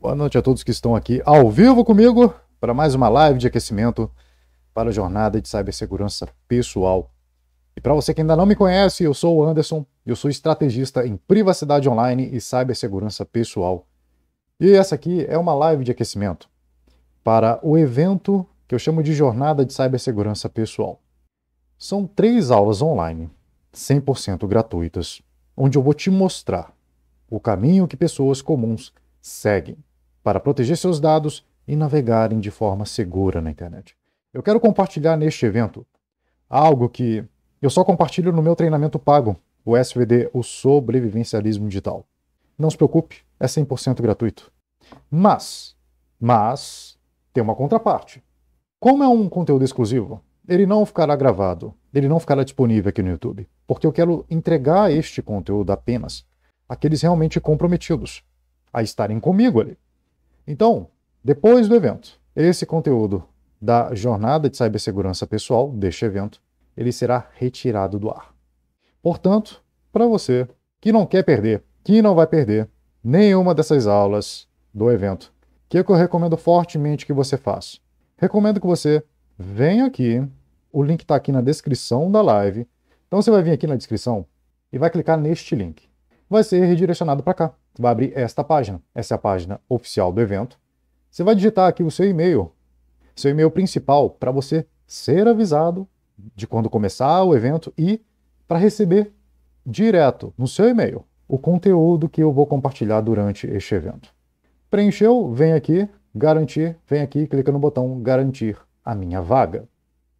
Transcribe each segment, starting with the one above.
Boa noite a todos que estão aqui ao vivo comigo para mais uma live de aquecimento para a jornada de cibersegurança pessoal. E para você que ainda não me conhece, eu sou o Anderson, eu sou estrategista em privacidade online e cibersegurança pessoal. E essa aqui é uma live de aquecimento para o evento que eu chamo de Jornada de Cibersegurança Pessoal. São três aulas online, 100% gratuitas, onde eu vou te mostrar o caminho que pessoas comuns seguem para proteger seus dados e navegarem de forma segura na internet. Eu quero compartilhar neste evento algo que eu só compartilho no meu treinamento pago, o SVD, o Sobrevivencialismo Digital. Não se preocupe, é 100% gratuito. Mas, mas, tem uma contraparte. Como é um conteúdo exclusivo, ele não ficará gravado, ele não ficará disponível aqui no YouTube, porque eu quero entregar este conteúdo apenas àqueles realmente comprometidos a estarem comigo ali. Então, depois do evento, esse conteúdo da jornada de cibersegurança pessoal deste evento, ele será retirado do ar. Portanto, para você que não quer perder, que não vai perder nenhuma dessas aulas do evento, que é que eu recomendo fortemente que você faça. Recomendo que você venha aqui, o link está aqui na descrição da live. Então você vai vir aqui na descrição e vai clicar neste link. Vai ser redirecionado para cá. Você vai abrir esta página. Essa é a página oficial do evento. Você vai digitar aqui o seu e-mail, seu e-mail principal, para você ser avisado de quando começar o evento e para receber direto no seu e-mail o conteúdo que eu vou compartilhar durante este evento. Preencheu? Vem aqui, garantir, vem aqui, clica no botão garantir a minha vaga,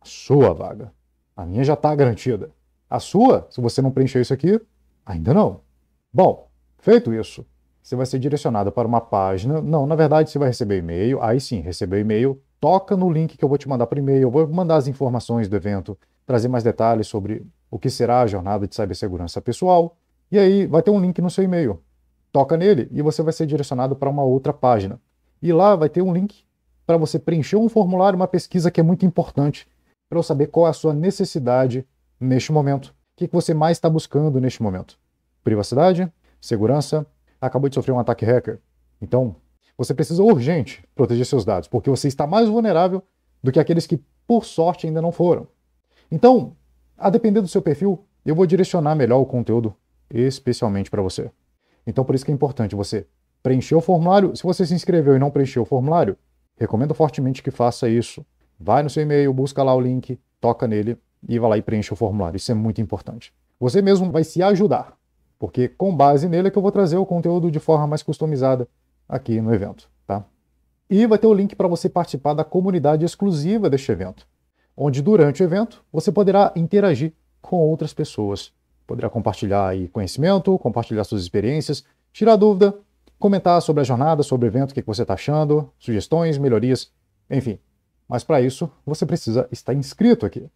a sua vaga. A minha já está garantida. A sua, se você não preencheu isso aqui, ainda não. Bom, Feito isso, você vai ser direcionado para uma página. Não, na verdade, você vai receber e-mail. Aí sim, receber e-mail, toca no link que eu vou te mandar por e-mail. Eu vou mandar as informações do evento, trazer mais detalhes sobre o que será a jornada de cibersegurança pessoal. E aí vai ter um link no seu e-mail. Toca nele e você vai ser direcionado para uma outra página. E lá vai ter um link para você preencher um formulário, uma pesquisa que é muito importante para eu saber qual é a sua necessidade neste momento. O que você mais está buscando neste momento? Privacidade? segurança, acabou de sofrer um ataque hacker. Então, você precisa urgente proteger seus dados, porque você está mais vulnerável do que aqueles que, por sorte, ainda não foram. Então, a depender do seu perfil, eu vou direcionar melhor o conteúdo especialmente para você. Então, por isso que é importante você preencher o formulário. Se você se inscreveu e não preencheu o formulário, recomendo fortemente que faça isso. Vai no seu e-mail, busca lá o link, toca nele e vai lá e preenche o formulário. Isso é muito importante. Você mesmo vai se ajudar porque com base nele é que eu vou trazer o conteúdo de forma mais customizada aqui no evento, tá? E vai ter o link para você participar da comunidade exclusiva deste evento, onde durante o evento você poderá interagir com outras pessoas, poderá compartilhar aí conhecimento, compartilhar suas experiências, tirar dúvida, comentar sobre a jornada, sobre o evento, o que você está achando, sugestões, melhorias, enfim. Mas para isso, você precisa estar inscrito aqui.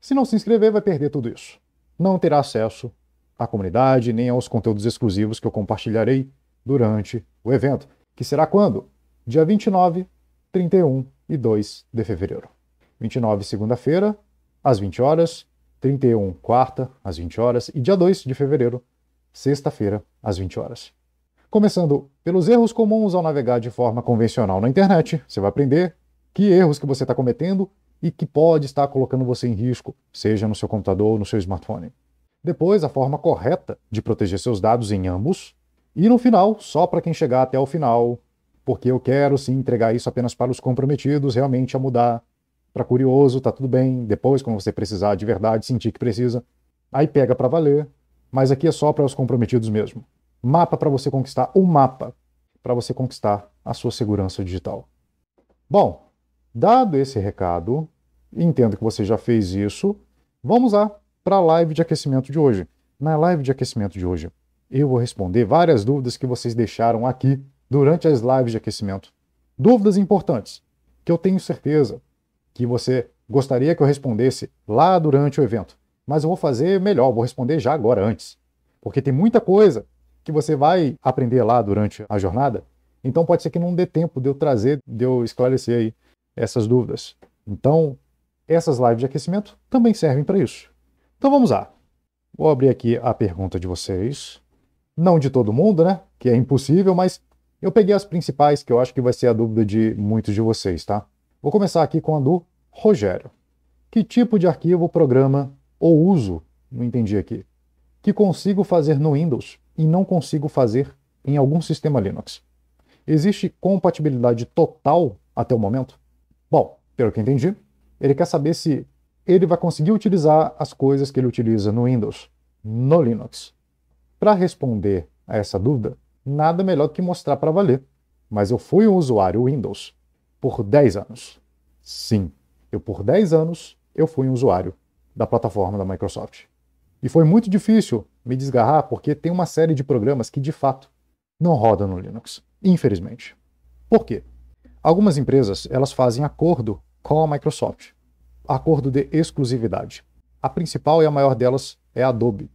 Se não se inscrever, vai perder tudo isso. Não terá acesso à comunidade, nem aos conteúdos exclusivos que eu compartilharei durante o evento, que será quando? Dia 29, 31 e 2 de fevereiro. 29, segunda-feira, às 20 horas, 31, quarta, às 20 horas, e dia 2 de fevereiro, sexta-feira, às 20 horas. Começando pelos erros comuns ao navegar de forma convencional na internet, você vai aprender que erros que você está cometendo e que pode estar colocando você em risco, seja no seu computador ou no seu smartphone depois a forma correta de proteger seus dados em ambos, e no final, só para quem chegar até o final, porque eu quero sim entregar isso apenas para os comprometidos realmente a mudar. Para curioso, tá tudo bem, depois quando você precisar de verdade, sentir que precisa, aí pega para valer, mas aqui é só para os comprometidos mesmo. Mapa para você conquistar o um mapa para você conquistar a sua segurança digital. Bom, dado esse recado, entendo que você já fez isso, vamos lá para a live de aquecimento de hoje. Na live de aquecimento de hoje, eu vou responder várias dúvidas que vocês deixaram aqui durante as lives de aquecimento. Dúvidas importantes que eu tenho certeza que você gostaria que eu respondesse lá durante o evento. Mas eu vou fazer melhor, vou responder já agora antes. Porque tem muita coisa que você vai aprender lá durante a jornada. Então pode ser que não dê tempo de eu trazer, de eu esclarecer aí essas dúvidas. Então, essas lives de aquecimento também servem para isso. Então vamos lá. Vou abrir aqui a pergunta de vocês. Não de todo mundo, né? Que é impossível, mas eu peguei as principais que eu acho que vai ser a dúvida de muitos de vocês, tá? Vou começar aqui com a do Rogério. Que tipo de arquivo, programa ou uso, não entendi aqui, que consigo fazer no Windows e não consigo fazer em algum sistema Linux? Existe compatibilidade total até o momento? Bom, pelo que entendi, ele quer saber se ele vai conseguir utilizar as coisas que ele utiliza no Windows, no Linux. Para responder a essa dúvida, nada melhor do que mostrar para valer. Mas eu fui um usuário Windows por 10 anos. Sim, eu por 10 anos eu fui um usuário da plataforma da Microsoft. E foi muito difícil me desgarrar porque tem uma série de programas que de fato não rodam no Linux, infelizmente. Por quê? Algumas empresas, elas fazem acordo com a Microsoft acordo de exclusividade. A principal e a maior delas é a Adobe.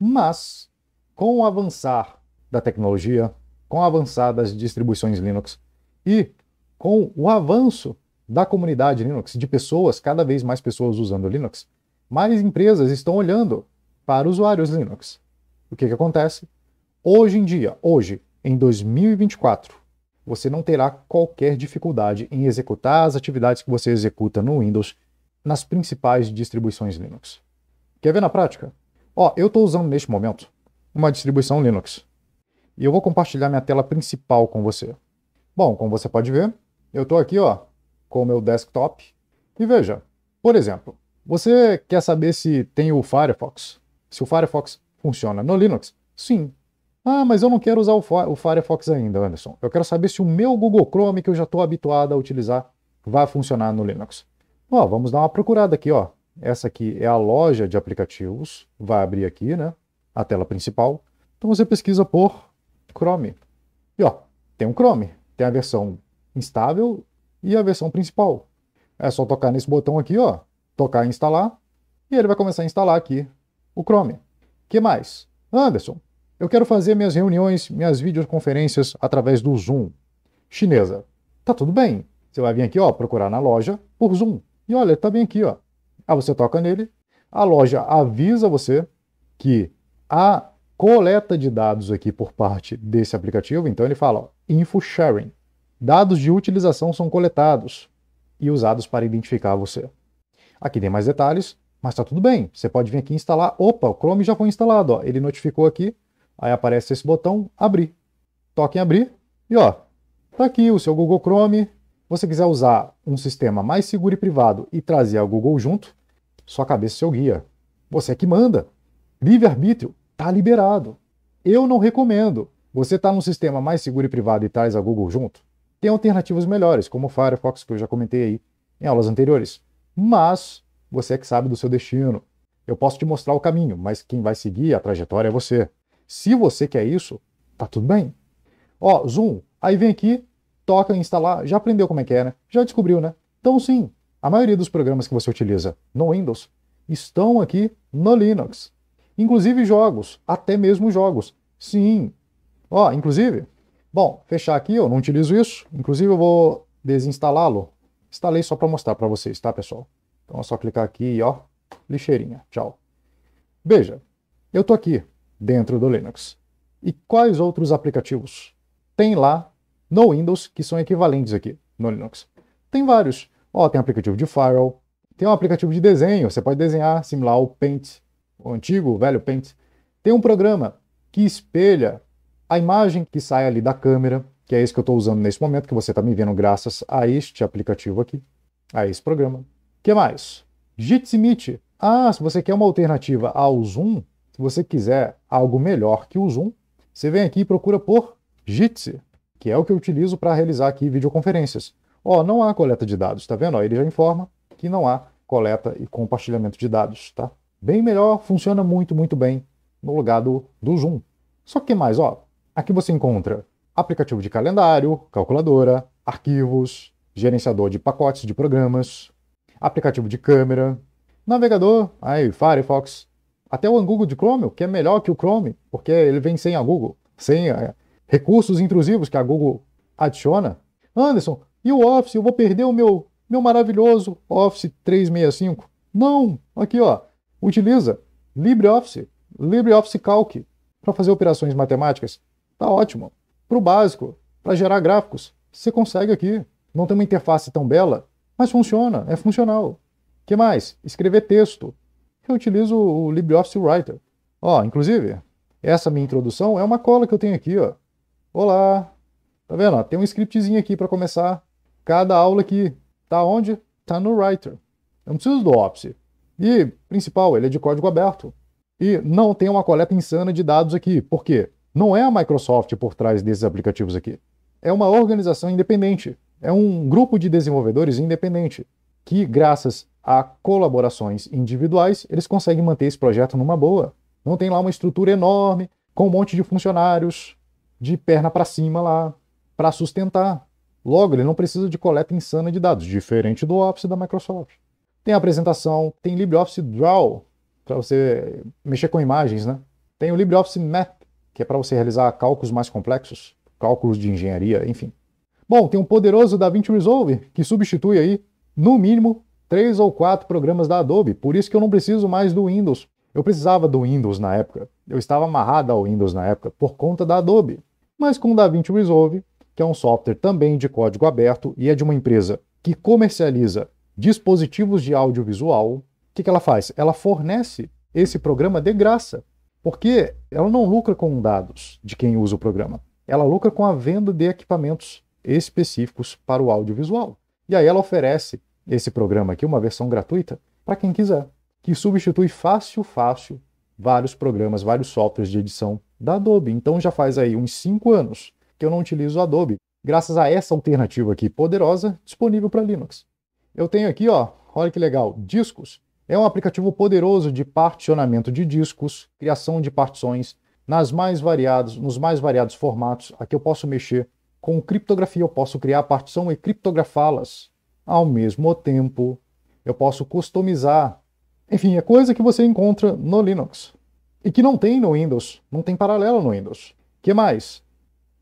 Mas, com o avançar da tecnologia, com o avançar das distribuições Linux e com o avanço da comunidade Linux, de pessoas, cada vez mais pessoas usando Linux, mais empresas estão olhando para usuários Linux. O que, que acontece? Hoje em dia, hoje, em 2024, você não terá qualquer dificuldade em executar as atividades que você executa no Windows nas principais distribuições Linux. Quer ver na prática? Ó, eu estou usando neste momento uma distribuição Linux. E eu vou compartilhar minha tela principal com você. Bom, como você pode ver, eu estou aqui ó, com o meu desktop. E veja, por exemplo, você quer saber se tem o Firefox? Se o Firefox funciona no Linux? Sim. Ah, mas eu não quero usar o, o Firefox ainda, Anderson. Eu quero saber se o meu Google Chrome, que eu já estou habituado a utilizar, vai funcionar no Linux. Ó, vamos dar uma procurada aqui, ó. Essa aqui é a loja de aplicativos. Vai abrir aqui, né? A tela principal. Então você pesquisa por Chrome. E ó, tem um Chrome. Tem a versão instável e a versão principal. É só tocar nesse botão aqui, ó. Tocar em instalar. E ele vai começar a instalar aqui o Chrome. que mais? Anderson, eu quero fazer minhas reuniões, minhas videoconferências através do Zoom. Chinesa, tá tudo bem. Você vai vir aqui, ó, procurar na loja por Zoom. E olha, está bem aqui, ó. Aí ah, você toca nele, a loja avisa você que há coleta de dados aqui por parte desse aplicativo, então ele fala ó, info sharing. Dados de utilização são coletados e usados para identificar você. Aqui tem mais detalhes, mas está tudo bem. Você pode vir aqui e instalar. Opa, o Chrome já foi instalado. Ó. Ele notificou aqui, aí aparece esse botão abrir. Toque em abrir e ó, tá aqui o seu Google Chrome você quiser usar um sistema mais seguro e privado e trazer a Google junto, sua cabeça é seu guia. Você é que manda. Livre-arbítrio está liberado. Eu não recomendo. Você está num sistema mais seguro e privado e traz a Google junto? Tem alternativas melhores, como o Firefox, que eu já comentei aí em aulas anteriores. Mas você é que sabe do seu destino. Eu posso te mostrar o caminho, mas quem vai seguir a trajetória é você. Se você quer isso, tá tudo bem. Ó, Zoom, aí vem aqui, toca instalar, já aprendeu como é que é, né? Já descobriu, né? Então sim, a maioria dos programas que você utiliza no Windows estão aqui no Linux. Inclusive jogos, até mesmo jogos. Sim. Ó, inclusive, bom, fechar aqui, eu não utilizo isso. Inclusive eu vou desinstalá-lo. Instalei só para mostrar para vocês, tá, pessoal? Então é só clicar aqui, ó, lixeirinha. Tchau. Veja, eu tô aqui dentro do Linux. E quais outros aplicativos tem lá no Windows que são equivalentes aqui no Linux. Tem vários. Ó, tem aplicativo de firewall, tem um aplicativo de desenho, você pode desenhar, similar ao Paint, o antigo, o velho Paint. Tem um programa que espelha a imagem que sai ali da câmera, que é esse que eu estou usando nesse momento, que você está me vendo graças a este aplicativo aqui, a esse programa. que mais? Jitsi Meet. Ah, se você quer uma alternativa ao Zoom, se você quiser algo melhor que o Zoom, você vem aqui e procura por Jitsi que é o que eu utilizo para realizar aqui videoconferências. Ó, não há coleta de dados, tá vendo? ele já informa que não há coleta e compartilhamento de dados, tá? Bem melhor, funciona muito, muito bem no lugar do, do Zoom. Só que mais, ó, aqui você encontra aplicativo de calendário, calculadora, arquivos, gerenciador de pacotes de programas, aplicativo de câmera, navegador, aí Firefox, até o Google de Chrome, que é melhor que o Chrome, porque ele vem sem a Google, sem a, recursos intrusivos que a Google adiciona. Anderson, e o Office? Eu vou perder o meu, meu maravilhoso Office 365? Não! Aqui, ó. Utiliza LibreOffice, LibreOffice Calc para fazer operações matemáticas. Tá ótimo. Para o básico, para gerar gráficos, você consegue aqui. Não tem uma interface tão bela, mas funciona, é funcional. que mais? Escrever texto. Eu utilizo o LibreOffice Writer. Ó, inclusive, essa minha introdução é uma cola que eu tenho aqui, ó. Olá! Tá vendo? tem um scriptzinho aqui para começar cada aula aqui. Tá onde? Tá no Writer. Eu não preciso do Opsy. E, principal, ele é de código aberto. E não tem uma coleta insana de dados aqui. Por quê? Não é a Microsoft por trás desses aplicativos aqui. É uma organização independente. É um grupo de desenvolvedores independente que, graças a colaborações individuais, eles conseguem manter esse projeto numa boa. Não tem lá uma estrutura enorme, com um monte de funcionários, de perna para cima lá para sustentar. Logo, ele não precisa de coleta insana de dados, diferente do Office da Microsoft. Tem a apresentação, tem LibreOffice Draw, para você mexer com imagens, né? Tem o LibreOffice Map, que é para você realizar cálculos mais complexos, cálculos de engenharia, enfim. Bom, tem um poderoso DaVinci Resolve, que substitui aí, no mínimo, três ou quatro programas da Adobe. Por isso que eu não preciso mais do Windows. Eu precisava do Windows na época. Eu estava amarrado ao Windows na época, por conta da Adobe mas com o DaVinci Resolve, que é um software também de código aberto e é de uma empresa que comercializa dispositivos de audiovisual, o que, que ela faz? Ela fornece esse programa de graça, porque ela não lucra com dados de quem usa o programa, ela lucra com a venda de equipamentos específicos para o audiovisual. E aí ela oferece esse programa aqui, uma versão gratuita, para quem quiser, que substitui fácil, fácil vários programas, vários softwares de edição da Adobe. Então já faz aí uns 5 anos que eu não utilizo o Adobe, graças a essa alternativa aqui poderosa disponível para Linux. Eu tenho aqui, ó, olha que legal, discos. É um aplicativo poderoso de particionamento de discos, criação de partições nas mais variados, nos mais variados formatos. Aqui eu posso mexer com criptografia, eu posso criar a partição e criptografá-las ao mesmo tempo. Eu posso customizar. Enfim, é coisa que você encontra no Linux e que não tem no Windows, não tem paralelo no Windows. Que mais?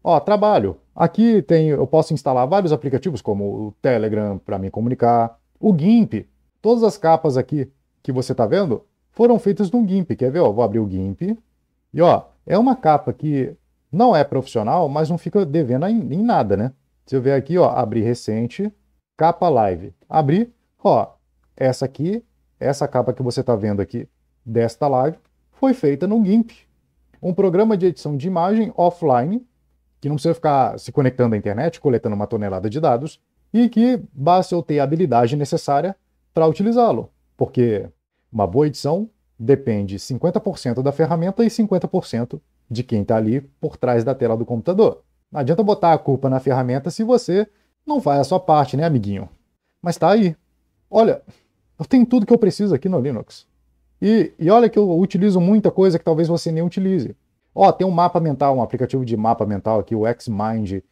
Ó, trabalho. Aqui tem, eu posso instalar vários aplicativos como o Telegram para me comunicar, o GIMP. Todas as capas aqui que você está vendo foram feitas no GIMP. Quer ver? Ó, vou abrir o GIMP. E ó, é uma capa que não é profissional, mas não fica devendo em, em nada, né? Se eu ver aqui, ó, abrir recente, capa live. Abrir, ó, essa aqui, essa capa que você está vendo aqui desta live foi feita no GIMP, um programa de edição de imagem offline, que não precisa ficar se conectando à internet, coletando uma tonelada de dados, e que basta eu ter a habilidade necessária para utilizá-lo, porque uma boa edição depende 50% da ferramenta e 50% de quem está ali por trás da tela do computador. Não adianta botar a culpa na ferramenta se você não faz a sua parte, né, amiguinho? Mas tá aí. Olha, eu tenho tudo que eu preciso aqui no Linux. E, e olha que eu utilizo muita coisa que talvez você nem utilize. Ó, tem um mapa mental, um aplicativo de mapa mental aqui, o Xmind.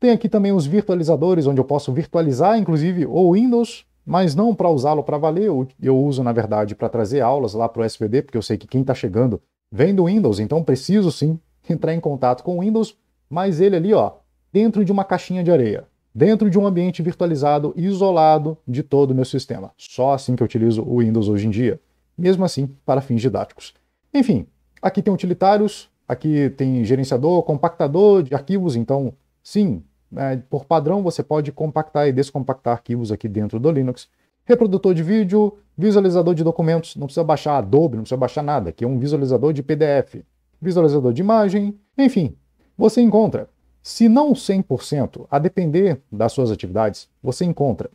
Tem aqui também os virtualizadores, onde eu posso virtualizar, inclusive, o Windows, mas não para usá-lo para valer. Eu, eu uso, na verdade, para trazer aulas lá para o SVD, porque eu sei que quem está chegando vem do Windows, então preciso sim entrar em contato com o Windows, mas ele ali, ó, dentro de uma caixinha de areia, dentro de um ambiente virtualizado, isolado de todo o meu sistema. Só assim que eu utilizo o Windows hoje em dia mesmo assim para fins didáticos. Enfim, aqui tem utilitários, aqui tem gerenciador, compactador de arquivos, então sim, né, por padrão você pode compactar e descompactar arquivos aqui dentro do Linux. Reprodutor de vídeo, visualizador de documentos, não precisa baixar Adobe, não precisa baixar nada, que é um visualizador de PDF, visualizador de imagem, enfim, você encontra. Se não 100%, a depender das suas atividades, você encontra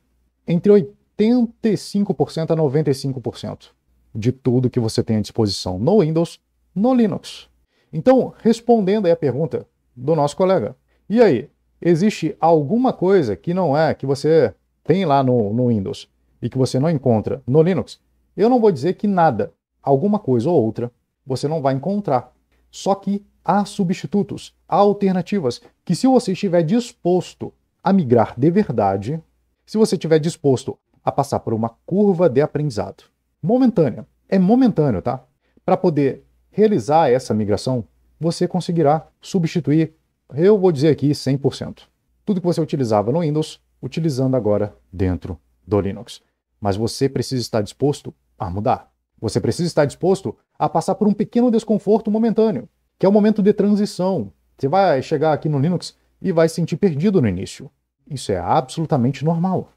entre 85% a 95% de tudo que você tem à disposição no Windows, no Linux. Então, respondendo aí a pergunta do nosso colega, e aí, existe alguma coisa que não é, que você tem lá no, no Windows e que você não encontra no Linux? Eu não vou dizer que nada, alguma coisa ou outra, você não vai encontrar. Só que há substitutos, há alternativas que se você estiver disposto a migrar de verdade, se você estiver disposto a passar por uma curva de aprendizado, momentânea. É momentâneo, tá? Para poder realizar essa migração, você conseguirá substituir, eu vou dizer aqui 100%. Tudo que você utilizava no Windows, utilizando agora dentro do Linux. Mas você precisa estar disposto a mudar. Você precisa estar disposto a passar por um pequeno desconforto momentâneo, que é o momento de transição. Você vai chegar aqui no Linux e vai se sentir perdido no início. Isso é absolutamente normal.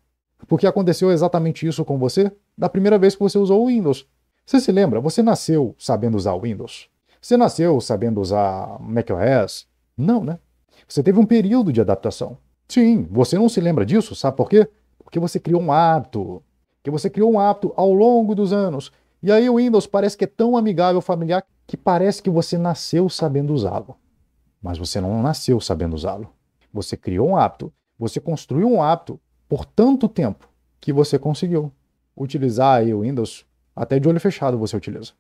Porque aconteceu exatamente isso com você da primeira vez que você usou o Windows. Você se lembra? Você nasceu sabendo usar o Windows? Você nasceu sabendo usar macOS? Não, né? Você teve um período de adaptação. Sim, você não se lembra disso, sabe por quê? Porque você criou um hábito. Que você criou um hábito ao longo dos anos. E aí o Windows parece que é tão amigável, familiar, que parece que você nasceu sabendo usá-lo. Mas você não nasceu sabendo usá-lo. Você criou um hábito, você construiu um hábito por tanto tempo que você conseguiu utilizar aí o Windows, até de olho fechado você utiliza.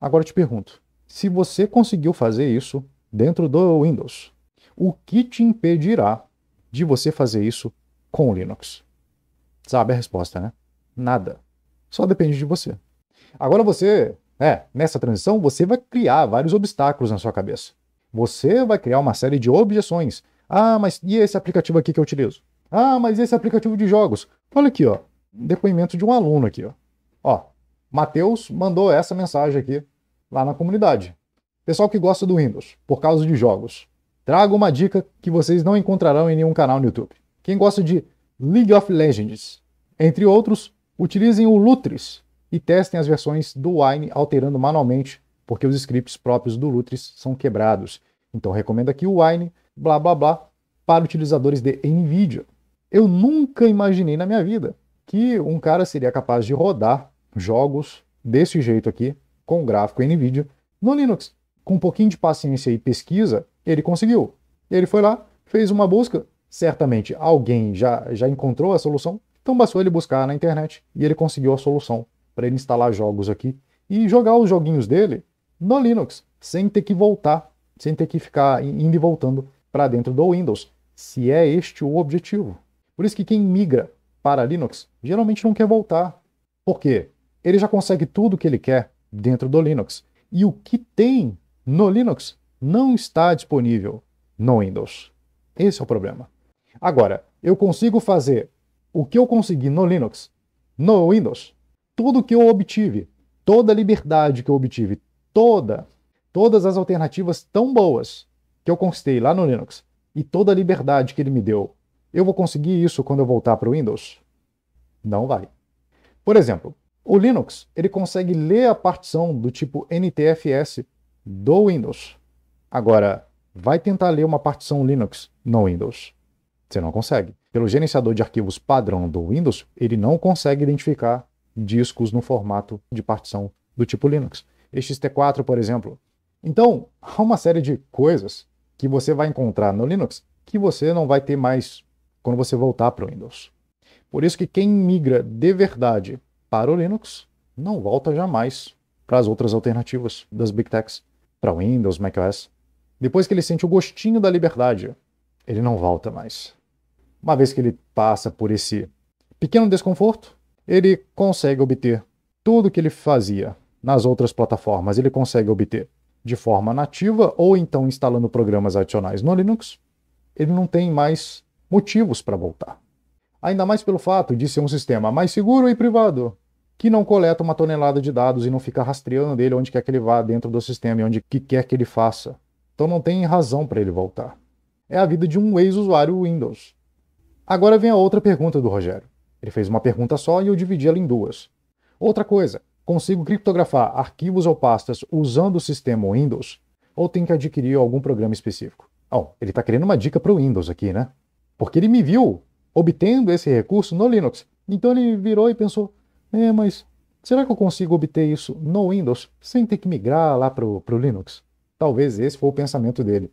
Agora eu te pergunto, se você conseguiu fazer isso dentro do Windows, o que te impedirá de você fazer isso com o Linux? Sabe a resposta, né? Nada. Só depende de você. Agora você, é, nessa transição, você vai criar vários obstáculos na sua cabeça. Você vai criar uma série de objeções. Ah, mas e esse aplicativo aqui que eu utilizo? Ah, mas esse aplicativo de jogos? Olha aqui, ó um depoimento de um aluno aqui. Ó, ó Matheus mandou essa mensagem aqui lá na comunidade. Pessoal que gosta do Windows, por causa de jogos, trago uma dica que vocês não encontrarão em nenhum canal no YouTube. Quem gosta de League of Legends, entre outros, utilizem o Lutris e testem as versões do Wine alterando manualmente, porque os scripts próprios do Lutris são quebrados. Então recomendo aqui o Wine, blá blá blá, para utilizadores de NVIDIA. Eu nunca imaginei na minha vida que um cara seria capaz de rodar jogos desse jeito aqui, com gráfico NVIDIA, no Linux. Com um pouquinho de paciência e pesquisa, ele conseguiu. Ele foi lá, fez uma busca, certamente alguém já, já encontrou a solução, então bastou ele buscar na internet e ele conseguiu a solução para ele instalar jogos aqui e jogar os joguinhos dele no Linux, sem ter que voltar, sem ter que ficar indo e voltando para dentro do Windows, se é este o objetivo. Por isso que quem migra para Linux geralmente não quer voltar. Por quê? Ele já consegue tudo o que ele quer dentro do Linux. E o que tem no Linux não está disponível no Windows. Esse é o problema. Agora, eu consigo fazer o que eu consegui no Linux, no Windows, tudo que eu obtive, toda a liberdade que eu obtive, toda, todas as alternativas tão boas que eu conquistei lá no Linux e toda a liberdade que ele me deu eu vou conseguir isso quando eu voltar para o Windows? Não vai. Por exemplo, o Linux ele consegue ler a partição do tipo NTFS do Windows. Agora, vai tentar ler uma partição Linux no Windows. Você não consegue. Pelo gerenciador de arquivos padrão do Windows, ele não consegue identificar discos no formato de partição do tipo Linux. XT4, por exemplo. Então, há uma série de coisas que você vai encontrar no Linux que você não vai ter mais quando você voltar para o Windows. Por isso que quem migra de verdade para o Linux não volta jamais para as outras alternativas das Big Techs, para Windows, macOS. Depois que ele sente o gostinho da liberdade, ele não volta mais. Uma vez que ele passa por esse pequeno desconforto, ele consegue obter tudo que ele fazia nas outras plataformas, ele consegue obter de forma nativa ou então instalando programas adicionais no Linux. Ele não tem mais motivos para voltar. Ainda mais pelo fato de ser um sistema mais seguro e privado, que não coleta uma tonelada de dados e não fica rastreando ele onde quer que ele vá dentro do sistema e onde que quer que ele faça. Então não tem razão para ele voltar. É a vida de um ex-usuário Windows. Agora vem a outra pergunta do Rogério. Ele fez uma pergunta só e eu dividi ela em duas. Outra coisa, consigo criptografar arquivos ou pastas usando o sistema Windows? Ou tem que adquirir algum programa específico? Bom, oh, ele está querendo uma dica para o Windows aqui, né? Porque ele me viu obtendo esse recurso no Linux. Então ele virou e pensou: é, mas será que eu consigo obter isso no Windows sem ter que migrar lá para o Linux? Talvez esse foi o pensamento dele.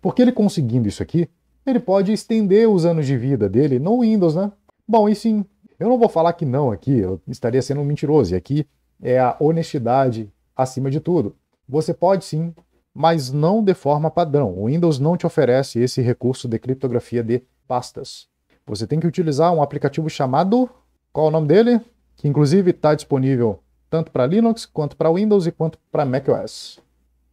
Porque ele conseguindo isso aqui, ele pode estender os anos de vida dele no Windows, né? Bom, e sim, eu não vou falar que não aqui, eu estaria sendo um mentiroso, e aqui é a honestidade acima de tudo. Você pode sim, mas não de forma padrão. O Windows não te oferece esse recurso de criptografia de pastas. Você tem que utilizar um aplicativo chamado. Qual é o nome dele? Que inclusive está disponível tanto para Linux, quanto para Windows e quanto para macOS.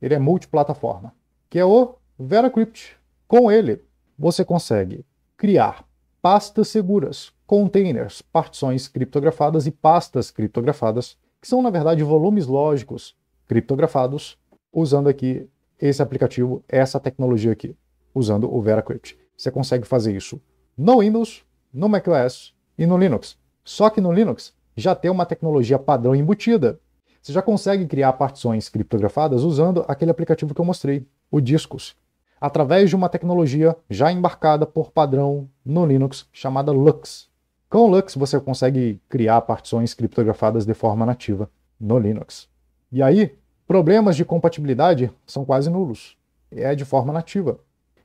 Ele é multiplataforma, que é o VeraCrypt. Com ele, você consegue criar pastas seguras, containers, partições criptografadas e pastas criptografadas, que são, na verdade, volumes lógicos criptografados, usando aqui esse aplicativo, essa tecnologia aqui, usando o VeraCrypt você consegue fazer isso no Windows, no macOS e no Linux. Só que no Linux já tem uma tecnologia padrão embutida. Você já consegue criar partições criptografadas usando aquele aplicativo que eu mostrei, o Discos, através de uma tecnologia já embarcada por padrão no Linux chamada Lux. Com o Lux você consegue criar partições criptografadas de forma nativa no Linux. E aí, problemas de compatibilidade são quase nulos. É de forma nativa.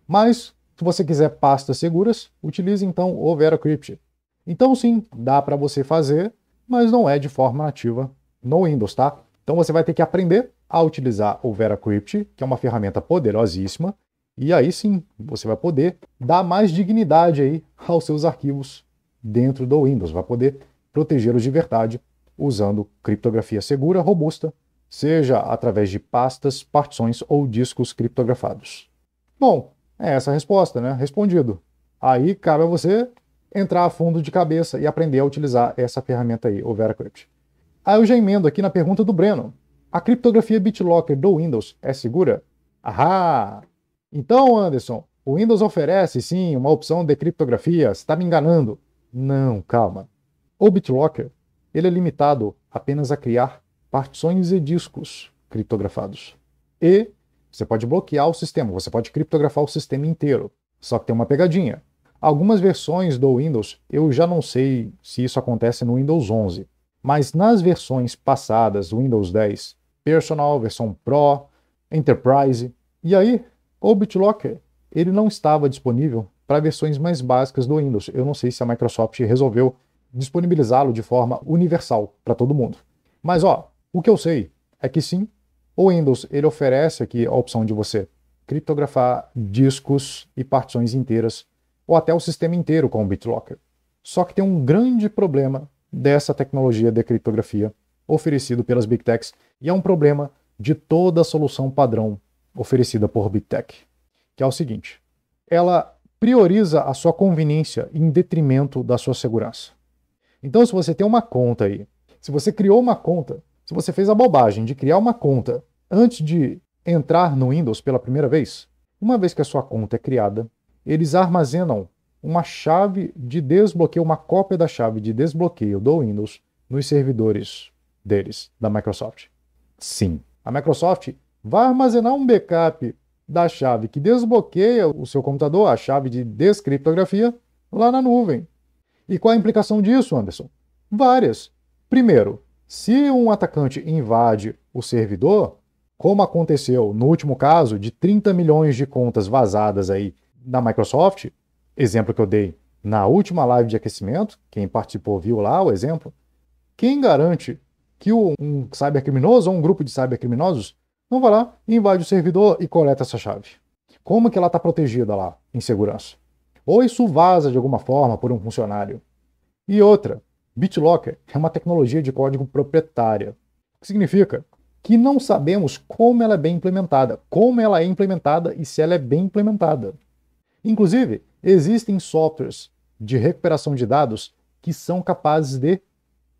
Mas se você quiser pastas seguras, utilize então o VeraCrypt. Então sim, dá para você fazer, mas não é de forma nativa no Windows, tá? Então você vai ter que aprender a utilizar o VeraCrypt, que é uma ferramenta poderosíssima, e aí sim, você vai poder dar mais dignidade aí aos seus arquivos dentro do Windows, vai poder protegê-los de verdade usando criptografia segura, robusta, seja através de pastas, partições ou discos criptografados. Bom, é essa a resposta, né? Respondido. Aí cabe a você entrar a fundo de cabeça e aprender a utilizar essa ferramenta aí, o VeraCrypt. Aí eu já emendo aqui na pergunta do Breno. A criptografia BitLocker do Windows é segura? Ahá! Então, Anderson, o Windows oferece sim uma opção de criptografia, você está me enganando. Não, calma. O BitLocker ele é limitado apenas a criar partições e discos criptografados. E você pode bloquear o sistema, você pode criptografar o sistema inteiro. Só que tem uma pegadinha. Algumas versões do Windows, eu já não sei se isso acontece no Windows 11, mas nas versões passadas, Windows 10, Personal, versão Pro, Enterprise, e aí o BitLocker, ele não estava disponível para versões mais básicas do Windows. Eu não sei se a Microsoft resolveu disponibilizá-lo de forma universal para todo mundo. Mas ó, o que eu sei é que sim, o Windows ele oferece aqui a opção de você criptografar discos e partições inteiras ou até o sistema inteiro com o BitLocker. Só que tem um grande problema dessa tecnologia de criptografia oferecida pelas Big Techs e é um problema de toda a solução padrão oferecida por Big Tech, que é o seguinte: ela prioriza a sua conveniência em detrimento da sua segurança. Então, se você tem uma conta aí, se você criou uma conta se você fez a bobagem de criar uma conta antes de entrar no Windows pela primeira vez, uma vez que a sua conta é criada, eles armazenam uma chave de desbloqueio, uma cópia da chave de desbloqueio do Windows nos servidores deles, da Microsoft. Sim, a Microsoft vai armazenar um backup da chave que desbloqueia o seu computador, a chave de descriptografia, lá na nuvem. E qual a implicação disso, Anderson? Várias. Primeiro, se um atacante invade o servidor, como aconteceu no último caso de 30 milhões de contas vazadas aí na Microsoft, exemplo que eu dei na última live de aquecimento, quem participou viu lá o exemplo, quem garante que um cybercriminoso ou um grupo de cybercriminosos não vai lá, invade o servidor e coleta essa chave? Como que ela está protegida lá em segurança? Ou isso vaza de alguma forma por um funcionário? E outra, BitLocker é uma tecnologia de código proprietária. O que significa? Que não sabemos como ela é bem implementada, como ela é implementada e se ela é bem implementada. Inclusive, existem softwares de recuperação de dados que são capazes de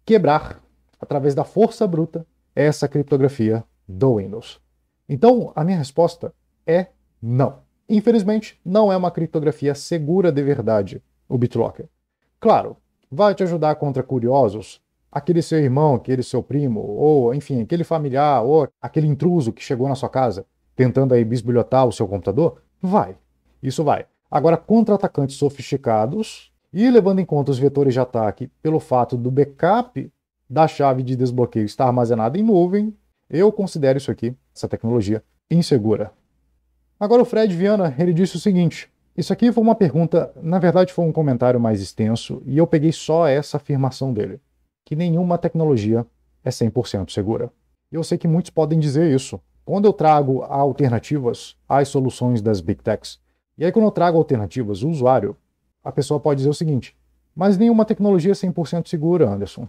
quebrar, através da força bruta, essa criptografia do Windows. Então, a minha resposta é não. Infelizmente, não é uma criptografia segura de verdade, o BitLocker. Claro, vai te ajudar contra curiosos, aquele seu irmão, aquele seu primo, ou enfim, aquele familiar, ou aquele intruso que chegou na sua casa tentando aí bisbilhotar o seu computador? Vai. Isso vai. Agora, contra atacantes sofisticados e levando em conta os vetores de ataque pelo fato do backup da chave de desbloqueio estar armazenada em nuvem, eu considero isso aqui, essa tecnologia, insegura. Agora o Fred Viana, ele disse o seguinte: isso aqui foi uma pergunta, na verdade foi um comentário mais extenso, e eu peguei só essa afirmação dele, que nenhuma tecnologia é 100% segura. Eu sei que muitos podem dizer isso. Quando eu trago alternativas às soluções das Big Techs, e aí quando eu trago alternativas, o usuário, a pessoa pode dizer o seguinte, mas nenhuma tecnologia é 100% segura, Anderson.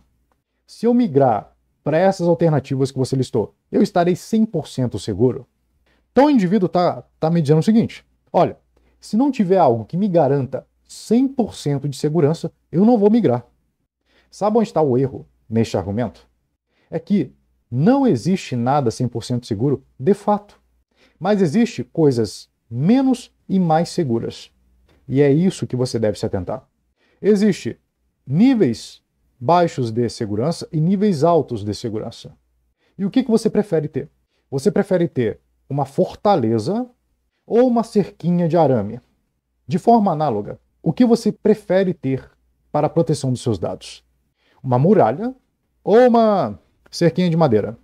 Se eu migrar para essas alternativas que você listou, eu estarei 100% seguro? Então o indivíduo está tá me dizendo o seguinte, olha, se não tiver algo que me garanta 100% de segurança, eu não vou migrar. Sabe onde está o erro neste argumento? É que não existe nada 100% seguro de fato, mas existe coisas menos e mais seguras. E é isso que você deve se atentar. Existe níveis baixos de segurança e níveis altos de segurança. E o que, que você prefere ter? Você prefere ter uma fortaleza ou uma cerquinha de arame. De forma análoga, o que você prefere ter para a proteção dos seus dados? Uma muralha ou uma cerquinha de madeira?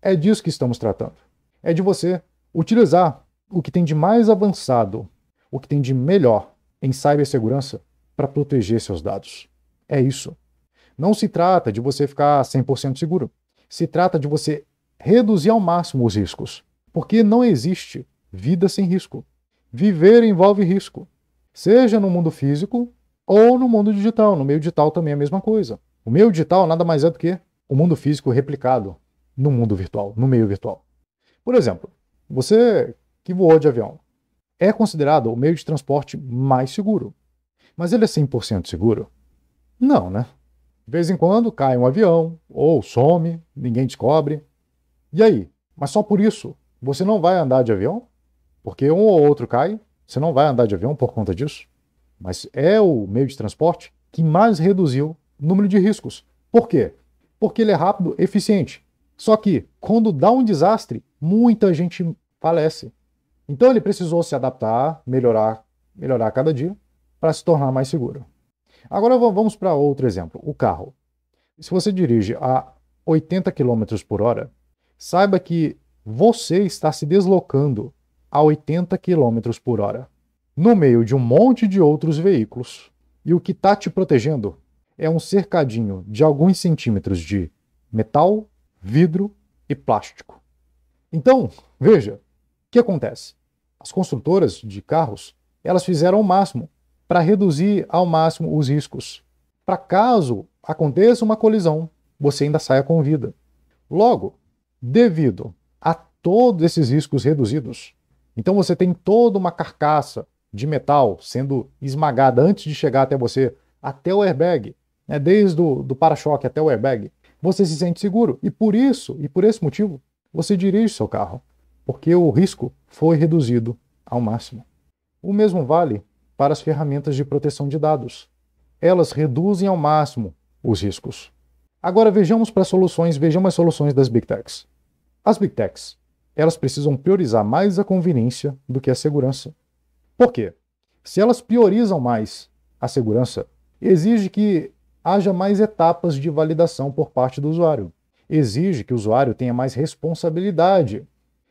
É disso que estamos tratando. É de você utilizar o que tem de mais avançado, o que tem de melhor em cibersegurança para proteger seus dados. É isso. Não se trata de você ficar 100% seguro. Se trata de você reduzir ao máximo os riscos, porque não existe Vida sem risco. Viver envolve risco, seja no mundo físico ou no mundo digital. No meio digital também é a mesma coisa. O meio digital nada mais é do que o mundo físico replicado no mundo virtual, no meio virtual. Por exemplo, você que voou de avião é considerado o meio de transporte mais seguro. Mas ele é 100% seguro? Não, né? De vez em quando cai um avião, ou some, ninguém descobre. E aí? Mas só por isso você não vai andar de avião? Porque um ou outro cai, você não vai andar de avião por conta disso, mas é o meio de transporte que mais reduziu o número de riscos. Por quê? Porque ele é rápido, eficiente. Só que quando dá um desastre, muita gente falece. Então ele precisou se adaptar, melhorar, melhorar cada dia para se tornar mais seguro. Agora vamos para outro exemplo, o carro. Se você dirige a 80 km por hora, saiba que você está se deslocando a 80 km por hora, no meio de um monte de outros veículos, e o que está te protegendo é um cercadinho de alguns centímetros de metal, vidro e plástico. Então, veja, o que acontece? As construtoras de carros, elas fizeram o máximo para reduzir ao máximo os riscos. Para caso aconteça uma colisão, você ainda saia com vida. Logo, devido a todos esses riscos reduzidos, então você tem toda uma carcaça de metal sendo esmagada antes de chegar até você, até o airbag, né? desde o do para-choque até o airbag. Você se sente seguro e por isso, e por esse motivo, você dirige seu carro, porque o risco foi reduzido ao máximo. O mesmo vale para as ferramentas de proteção de dados. Elas reduzem ao máximo os riscos. Agora vejamos para soluções, vejamos as soluções das Big Techs. As Big Techs elas precisam priorizar mais a conveniência do que a segurança. Por quê? Se elas priorizam mais a segurança, exige que haja mais etapas de validação por parte do usuário. Exige que o usuário tenha mais responsabilidade.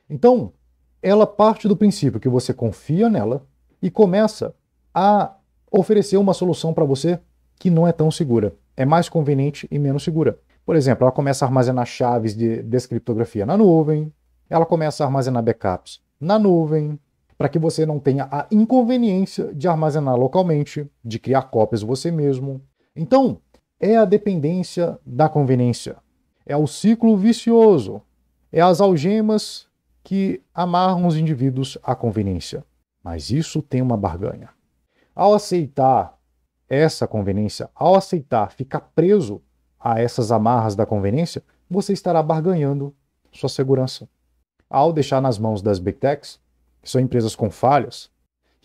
Então, ela parte do princípio que você confia nela e começa a oferecer uma solução para você que não é tão segura. É mais conveniente e menos segura. Por exemplo, ela começa a armazenar chaves de descriptografia na nuvem, ela começa a armazenar backups na nuvem, para que você não tenha a inconveniência de armazenar localmente, de criar cópias você mesmo. Então, é a dependência da conveniência. É o ciclo vicioso. É as algemas que amarram os indivíduos à conveniência. Mas isso tem uma barganha. Ao aceitar essa conveniência, ao aceitar ficar preso a essas amarras da conveniência, você estará barganhando sua segurança ao deixar nas mãos das big techs, que são empresas com falhas,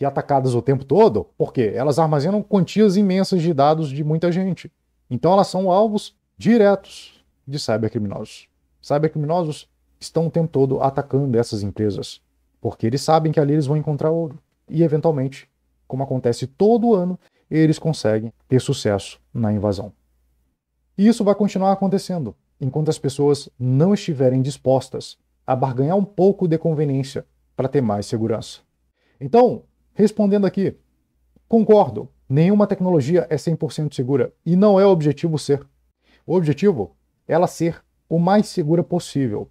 e atacadas o tempo todo, porque elas armazenam quantias imensas de dados de muita gente. Então elas são alvos diretos de cybercriminosos. Cybercriminosos estão o tempo todo atacando essas empresas, porque eles sabem que ali eles vão encontrar ouro. E eventualmente, como acontece todo ano, eles conseguem ter sucesso na invasão. E isso vai continuar acontecendo enquanto as pessoas não estiverem dispostas a barganhar um pouco de conveniência para ter mais segurança. Então, respondendo aqui, concordo, nenhuma tecnologia é 100% segura e não é o objetivo ser. O objetivo é ela ser o mais segura possível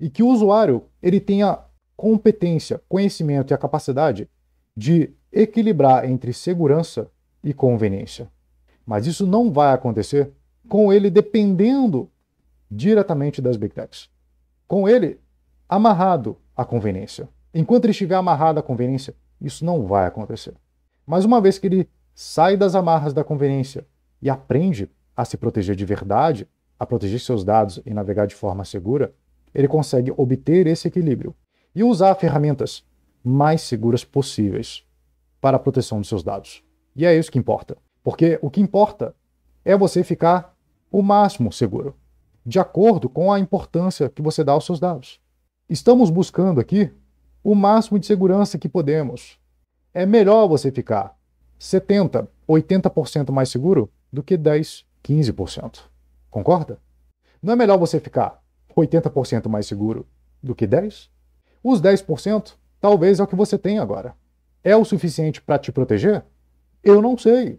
e que o usuário ele tenha competência, conhecimento e a capacidade de equilibrar entre segurança e conveniência. Mas isso não vai acontecer com ele dependendo diretamente das big techs. Com ele amarrado à conveniência. Enquanto ele estiver amarrado à conveniência, isso não vai acontecer. Mas uma vez que ele sai das amarras da conveniência e aprende a se proteger de verdade, a proteger seus dados e navegar de forma segura, ele consegue obter esse equilíbrio e usar ferramentas mais seguras possíveis para a proteção de seus dados. E é isso que importa, porque o que importa é você ficar o máximo seguro, de acordo com a importância que você dá aos seus dados. Estamos buscando aqui o máximo de segurança que podemos. É melhor você ficar 70, 80% mais seguro do que 10, 15%. Concorda? Não é melhor você ficar 80% mais seguro do que 10? Os 10% talvez é o que você tem agora. É o suficiente para te proteger? Eu não sei.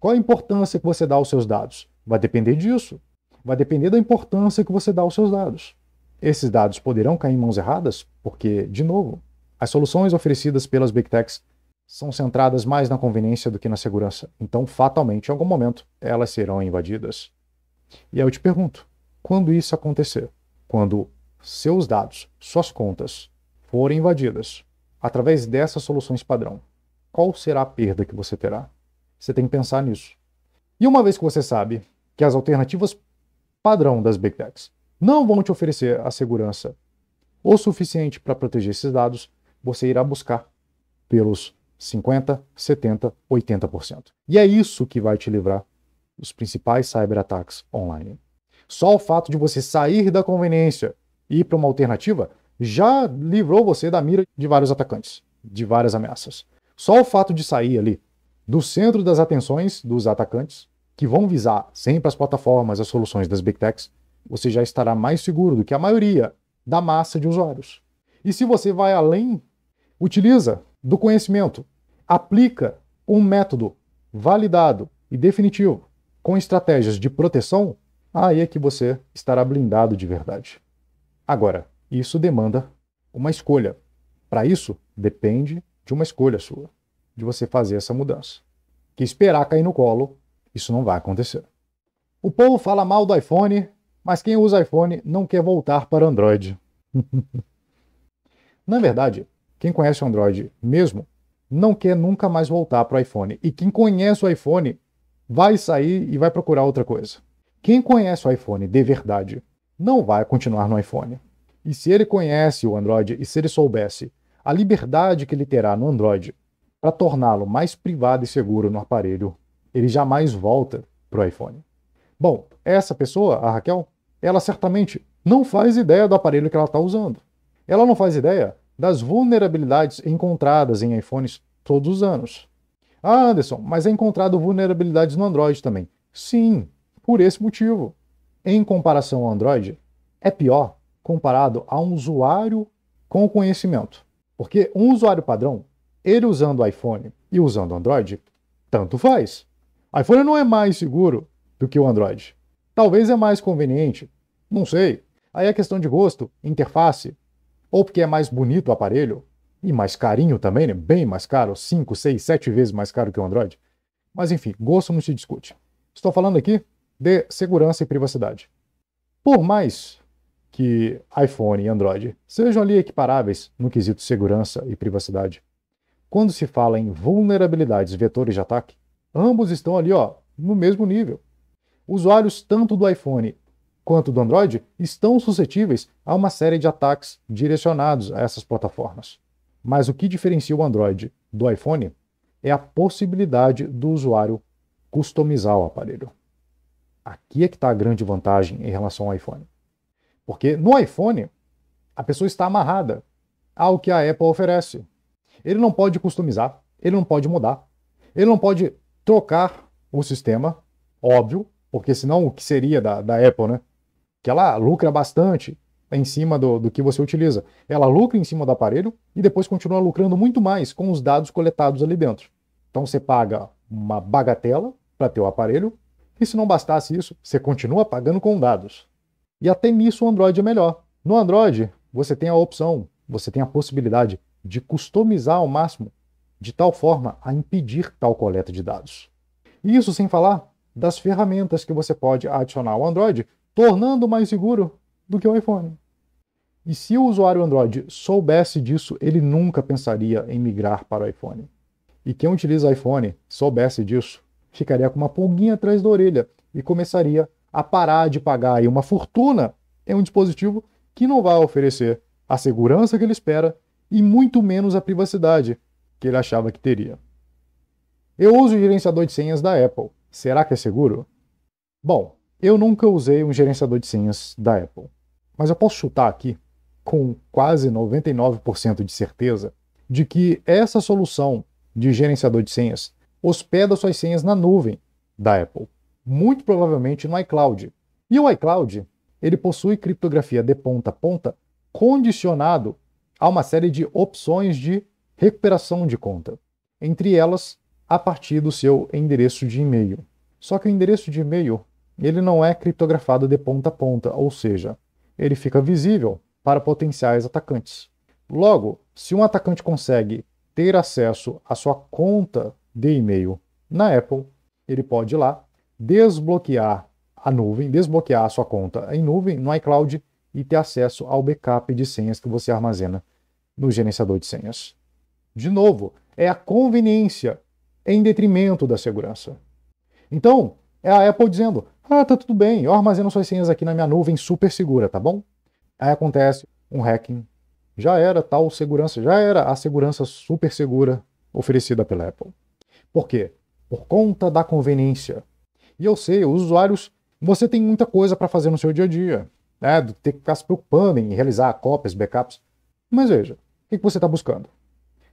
Qual a importância que você dá aos seus dados? Vai depender disso. Vai depender da importância que você dá aos seus dados. Esses dados poderão cair em mãos erradas, porque, de novo, as soluções oferecidas pelas Big Techs são centradas mais na conveniência do que na segurança. Então, fatalmente, em algum momento, elas serão invadidas. E aí eu te pergunto: quando isso acontecer? Quando seus dados, suas contas, forem invadidas através dessas soluções padrão, qual será a perda que você terá? Você tem que pensar nisso. E uma vez que você sabe que as alternativas padrão das Big Techs não vão te oferecer a segurança o suficiente para proteger esses dados, você irá buscar pelos 50, 70, 80%. E é isso que vai te livrar dos principais cyberataques online. Só o fato de você sair da conveniência e ir para uma alternativa já livrou você da mira de vários atacantes, de várias ameaças. Só o fato de sair ali do centro das atenções dos atacantes, que vão visar sempre as plataformas, as soluções das big techs, você já estará mais seguro do que a maioria da massa de usuários. E se você vai além, utiliza do conhecimento, aplica um método validado e definitivo com estratégias de proteção, aí é que você estará blindado de verdade. Agora, isso demanda uma escolha. Para isso, depende de uma escolha sua, de você fazer essa mudança. Que esperar cair no colo, isso não vai acontecer. O povo fala mal do iPhone mas quem usa iPhone não quer voltar para Android. Na verdade, quem conhece o Android mesmo não quer nunca mais voltar para o iPhone. E quem conhece o iPhone vai sair e vai procurar outra coisa. Quem conhece o iPhone de verdade não vai continuar no iPhone. E se ele conhece o Android e se ele soubesse a liberdade que ele terá no Android para torná-lo mais privado e seguro no aparelho, ele jamais volta para o iPhone. Bom, essa pessoa, a Raquel, ela certamente não faz ideia do aparelho que ela está usando. Ela não faz ideia das vulnerabilidades encontradas em iPhones todos os anos. Ah, Anderson, mas é encontrado vulnerabilidades no Android também. Sim, por esse motivo. Em comparação ao Android, é pior comparado a um usuário com conhecimento. Porque um usuário padrão, ele usando iPhone e usando Android, tanto faz. iPhone não é mais seguro do que o Android. Talvez é mais conveniente não sei. Aí é questão de gosto, interface. Ou porque é mais bonito o aparelho, e mais carinho também, né? bem mais caro, 5, 6, 7 vezes mais caro que o Android. Mas enfim, gosto não se discute. Estou falando aqui de segurança e privacidade. Por mais que iPhone e Android sejam ali equiparáveis no quesito segurança e privacidade, quando se fala em vulnerabilidades, vetores de ataque, ambos estão ali ó, no mesmo nível. Usuários tanto do iPhone quanto do Android estão suscetíveis a uma série de ataques direcionados a essas plataformas. Mas o que diferencia o Android do iPhone é a possibilidade do usuário customizar o aparelho. Aqui é que está a grande vantagem em relação ao iPhone. Porque no iPhone, a pessoa está amarrada ao que a Apple oferece. Ele não pode customizar, ele não pode mudar, ele não pode trocar o sistema, óbvio, porque senão o que seria da, da Apple, né? que ela lucra bastante em cima do, do que você utiliza. Ela lucra em cima do aparelho e depois continua lucrando muito mais com os dados coletados ali dentro. Então você paga uma bagatela para ter o aparelho e se não bastasse isso, você continua pagando com dados. E até nisso o Android é melhor. No Android, você tem a opção, você tem a possibilidade de customizar ao máximo, de tal forma a impedir tal coleta de dados. Isso sem falar das ferramentas que você pode adicionar ao Android tornando mais seguro do que o iPhone. E se o usuário Android soubesse disso, ele nunca pensaria em migrar para o iPhone. E quem utiliza iPhone soubesse disso, ficaria com uma pulguinha atrás da orelha e começaria a parar de pagar uma fortuna em um dispositivo que não vai oferecer a segurança que ele espera e muito menos a privacidade que ele achava que teria. Eu uso o gerenciador de senhas da Apple. Será que é seguro? Bom, eu nunca usei um gerenciador de senhas da Apple, mas eu posso chutar aqui, com quase 99% de certeza, de que essa solução de gerenciador de senhas hospeda suas senhas na nuvem da Apple, muito provavelmente no iCloud. E o iCloud, ele possui criptografia de ponta a ponta condicionado a uma série de opções de recuperação de conta, entre elas a partir do seu endereço de e-mail. Só que o endereço de e-mail ele não é criptografado de ponta a ponta, ou seja, ele fica visível para potenciais atacantes. Logo, se um atacante consegue ter acesso à sua conta de e-mail na Apple, ele pode ir lá desbloquear a nuvem, desbloquear a sua conta em nuvem no iCloud e ter acesso ao backup de senhas que você armazena no gerenciador de senhas. De novo, é a conveniência em detrimento da segurança. Então, é a Apple dizendo: ah, tá tudo bem, eu armazeno suas senhas aqui na minha nuvem super segura, tá bom? Aí acontece um hacking. Já era tal segurança, já era a segurança super segura oferecida pela Apple. Por quê? Por conta da conveniência. E eu sei, os usuários, você tem muita coisa para fazer no seu dia a dia, né? Ter que ficar se preocupando em realizar cópias, backups. Mas veja, o que, que você está buscando?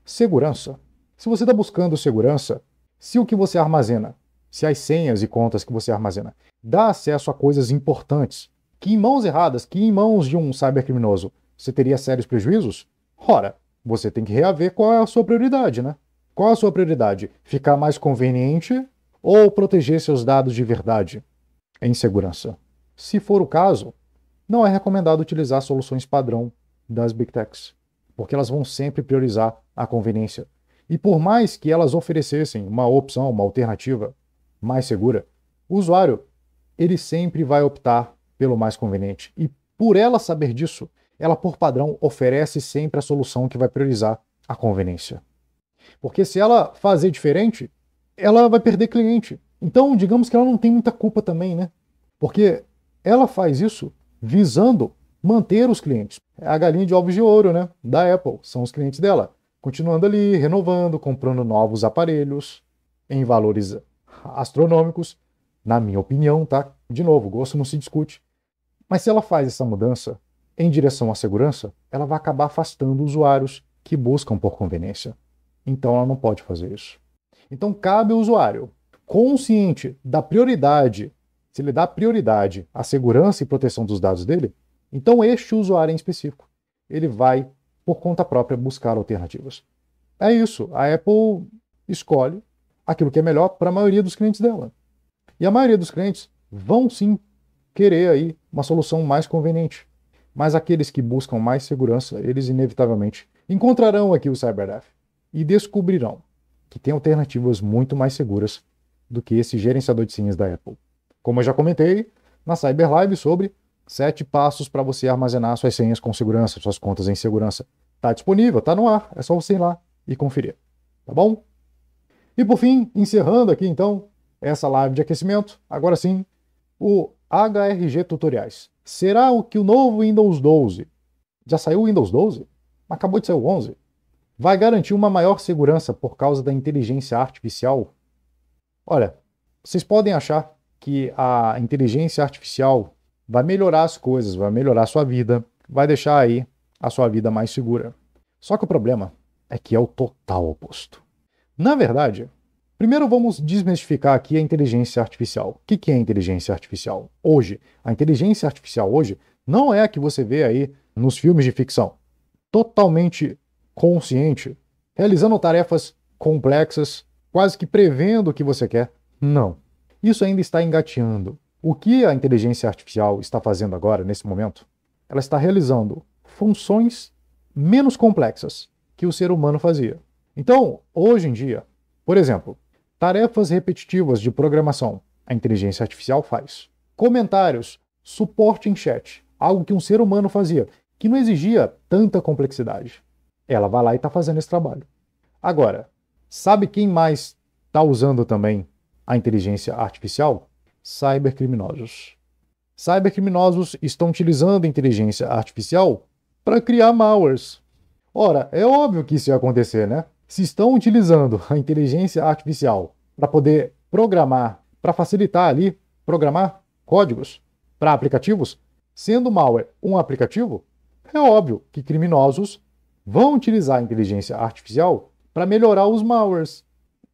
Segurança. Se você está buscando segurança, se o que você armazena se as senhas e contas que você armazena dá acesso a coisas importantes, que em mãos erradas, que em mãos de um cybercriminoso, você teria sérios prejuízos? Ora, você tem que reaver qual é a sua prioridade, né? Qual é a sua prioridade? Ficar mais conveniente ou proteger seus dados de verdade em segurança? Se for o caso, não é recomendado utilizar soluções padrão das Big Techs, porque elas vão sempre priorizar a conveniência. E por mais que elas oferecessem uma opção, uma alternativa, mais segura, o usuário ele sempre vai optar pelo mais conveniente. E por ela saber disso, ela por padrão oferece sempre a solução que vai priorizar a conveniência. Porque se ela fazer diferente, ela vai perder cliente. Então, digamos que ela não tem muita culpa também, né? Porque ela faz isso visando manter os clientes. É a galinha de ovos de ouro, né? Da Apple, são os clientes dela. Continuando ali, renovando, comprando novos aparelhos em valores astronômicos, na minha opinião, tá? De novo, gosto não se discute. Mas se ela faz essa mudança em direção à segurança, ela vai acabar afastando usuários que buscam por conveniência. Então ela não pode fazer isso. Então cabe ao usuário, consciente da prioridade, se ele dá prioridade à segurança e proteção dos dados dele, então este usuário em específico, ele vai por conta própria buscar alternativas. É isso, a Apple escolhe aquilo que é melhor para a maioria dos clientes dela. E a maioria dos clientes vão sim querer aí uma solução mais conveniente. Mas aqueles que buscam mais segurança, eles inevitavelmente encontrarão aqui o CyberDef e descobrirão que tem alternativas muito mais seguras do que esse gerenciador de senhas da Apple. Como eu já comentei na CyberLive sobre sete passos para você armazenar suas senhas com segurança, suas contas em segurança. Está disponível, está no ar, é só você ir lá e conferir. Tá bom? E por fim, encerrando aqui então essa live de aquecimento, agora sim, o HRG Tutoriais. Será o que o novo Windows 12, já saiu o Windows 12? Acabou de sair o 11. Vai garantir uma maior segurança por causa da inteligência artificial? Olha, vocês podem achar que a inteligência artificial vai melhorar as coisas, vai melhorar a sua vida, vai deixar aí a sua vida mais segura. Só que o problema é que é o total oposto. Na verdade, primeiro vamos desmistificar aqui a inteligência artificial. O que, é inteligência artificial? Hoje, a inteligência artificial hoje não é a que você vê aí nos filmes de ficção. Totalmente consciente, realizando tarefas complexas, quase que prevendo o que você quer. Não. Isso ainda está engateando. O que a inteligência artificial está fazendo agora, nesse momento? Ela está realizando funções menos complexas que o ser humano fazia. Então, hoje em dia, por exemplo, tarefas repetitivas de programação, a inteligência artificial faz. Comentários, suporte em chat, algo que um ser humano fazia, que não exigia tanta complexidade. Ela vai lá e está fazendo esse trabalho. Agora, sabe quem mais está usando também a inteligência artificial? Cybercriminosos. Cybercriminosos estão utilizando a inteligência artificial para criar malwares. Ora, é óbvio que isso ia acontecer, né? se estão utilizando a inteligência artificial para poder programar, para facilitar ali, programar códigos para aplicativos, sendo malware um aplicativo, é óbvio que criminosos vão utilizar a inteligência artificial para melhorar os malwares,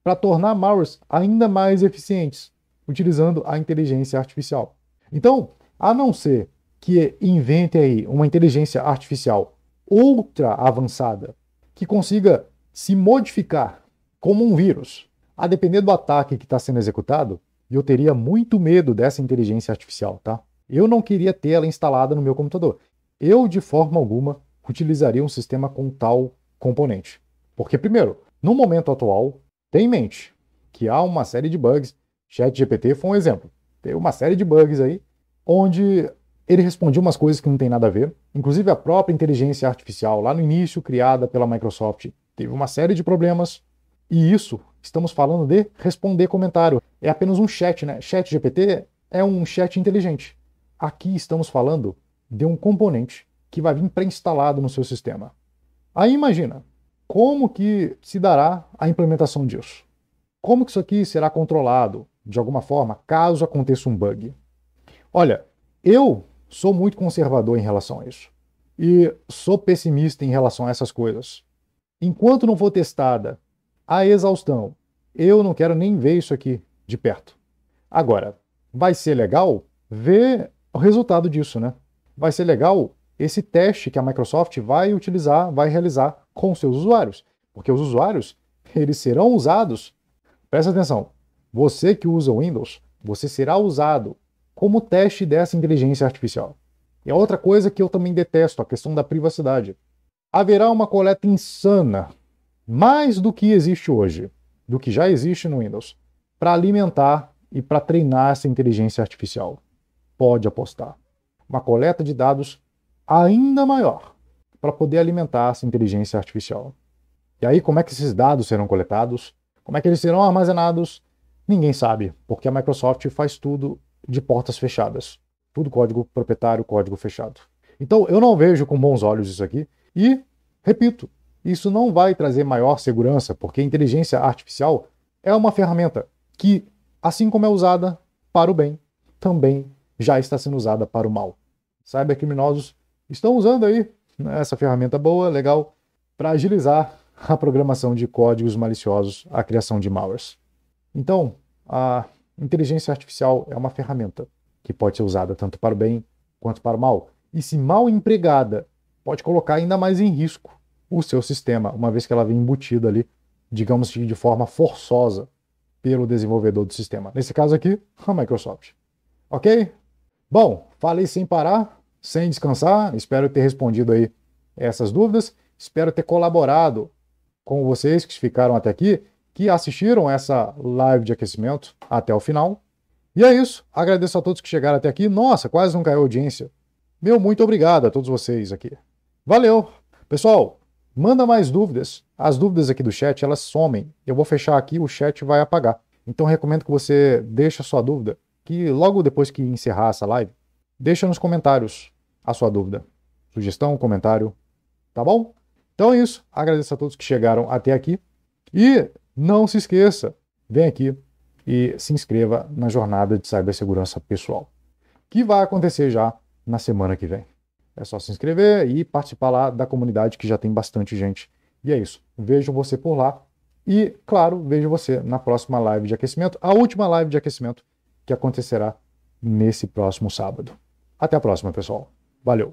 para tornar malwares ainda mais eficientes, utilizando a inteligência artificial. Então, a não ser que invente aí uma inteligência artificial ultra avançada que consiga se modificar como um vírus, a depender do ataque que está sendo executado, eu teria muito medo dessa inteligência artificial, tá? Eu não queria ter ela instalada no meu computador. Eu, de forma alguma, utilizaria um sistema com tal componente. Porque, primeiro, no momento atual, tem em mente que há uma série de bugs. ChatGPT foi um exemplo. Teve uma série de bugs aí, onde ele respondia umas coisas que não tem nada a ver. Inclusive, a própria inteligência artificial, lá no início, criada pela Microsoft, teve uma série de problemas. E isso, estamos falando de responder comentário. É apenas um chat, né? Chat GPT é um chat inteligente. Aqui estamos falando de um componente que vai vir pré-instalado no seu sistema. Aí imagina, como que se dará a implementação disso? Como que isso aqui será controlado de alguma forma caso aconteça um bug? Olha, eu sou muito conservador em relação a isso. E sou pessimista em relação a essas coisas enquanto não for testada a exaustão, eu não quero nem ver isso aqui de perto. Agora, vai ser legal ver o resultado disso, né? Vai ser legal esse teste que a Microsoft vai utilizar, vai realizar com seus usuários, porque os usuários, eles serão usados. Presta atenção. Você que usa o Windows, você será usado como teste dessa inteligência artificial. E a outra coisa que eu também detesto, a questão da privacidade haverá uma coleta insana, mais do que existe hoje, do que já existe no Windows, para alimentar e para treinar essa inteligência artificial. Pode apostar. Uma coleta de dados ainda maior para poder alimentar essa inteligência artificial. E aí, como é que esses dados serão coletados? Como é que eles serão armazenados? Ninguém sabe, porque a Microsoft faz tudo de portas fechadas. Tudo código proprietário, código fechado. Então, eu não vejo com bons olhos isso aqui. E, repito, isso não vai trazer maior segurança, porque a inteligência artificial é uma ferramenta que, assim como é usada para o bem, também já está sendo usada para o mal. Cybercriminosos estão usando aí né, essa ferramenta boa, legal, para agilizar a programação de códigos maliciosos, a criação de malwares. Então, a inteligência artificial é uma ferramenta que pode ser usada tanto para o bem quanto para o mal. E se mal empregada pode colocar ainda mais em risco o seu sistema, uma vez que ela vem embutida ali, digamos de forma forçosa pelo desenvolvedor do sistema. Nesse caso aqui, a Microsoft. Ok? Bom, falei sem parar, sem descansar. Espero ter respondido aí essas dúvidas. Espero ter colaborado com vocês que ficaram até aqui, que assistiram essa live de aquecimento até o final. E é isso. Agradeço a todos que chegaram até aqui. Nossa, quase não caiu audiência. Meu muito obrigado a todos vocês aqui. Valeu! Pessoal, manda mais dúvidas. As dúvidas aqui do chat, elas somem. Eu vou fechar aqui, o chat vai apagar. Então recomendo que você deixe a sua dúvida, que logo depois que encerrar essa live, deixa nos comentários a sua dúvida. Sugestão, comentário, tá bom? Então é isso. Agradeço a todos que chegaram até aqui. E não se esqueça, vem aqui e se inscreva na jornada de cibersegurança pessoal, que vai acontecer já na semana que vem. É só se inscrever e participar lá da comunidade que já tem bastante gente. E é isso. Vejo você por lá. E, claro, vejo você na próxima live de aquecimento, a última live de aquecimento que acontecerá nesse próximo sábado. Até a próxima, pessoal. Valeu!